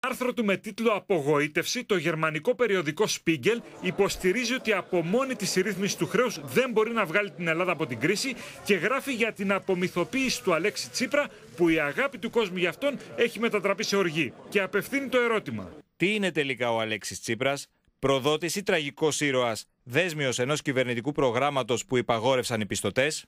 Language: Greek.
άρθρο του με τίτλο Απογοήτευση, το γερμανικό περιοδικό Spiegel υποστηρίζει ότι από μόνη της ρύθμισης του χρέους δεν μπορεί να βγάλει την Ελλάδα από την κρίση και γράφει για την απομυθοποίηση του Αλέξη Τσίπρα που η αγάπη του κόσμου για αυτόν έχει μετατραπεί σε οργή. Και απευθύνει το ερώτημα. Τι είναι τελικά ο Αλέξης Τσίπρας, προδότη ή τραγικός ήρωας, δέσμιος ενός κυβερνητικού προγράμματος που υπαγόρευσαν οι πιστωτές.